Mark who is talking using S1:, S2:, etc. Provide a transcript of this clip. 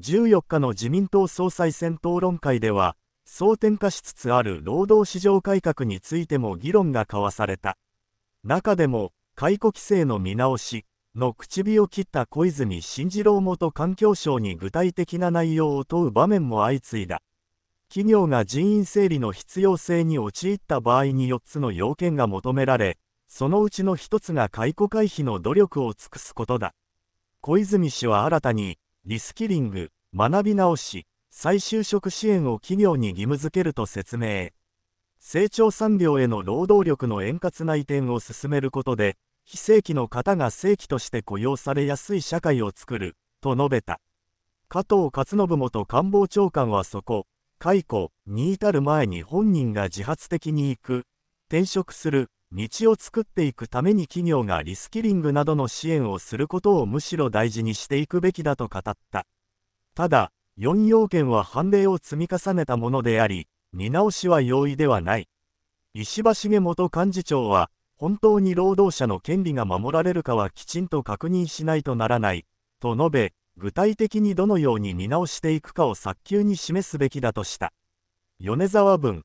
S1: 14日の自民党総裁選討論会では、争点化しつつある労働市場改革についても議論が交わされた。中でも、解雇規制の見直しの口火を切った小泉進次郎元環境省に具体的な内容を問う場面も相次いだ。企業が人員整理の必要性に陥った場合に4つの要件が求められ、そのうちの1つが解雇回避の努力を尽くすことだ。小泉氏は新たに、リスキリング、学び直し、再就職支援を企業に義務付けると説明。成長産業への労働力の円滑な移転を進めることで、非正規の方が正規として雇用されやすい社会を作る、と述べた。加藤勝信元官房長官はそこ、解雇に至る前に本人が自発的に行く、転職する、道を作っていくために企業がリスキリングなどの支援をすることをむしろ大事にしていくべきだと語った。ただ、4要件は判例を積み重ねたものであり、見直しは容易ではない。石破茂元幹事長は、本当に労働者の権利が守られるかはきちんと確認しないとならない、と述べ、具体的にどのように見直していくかを早急に示すべきだとした。米沢文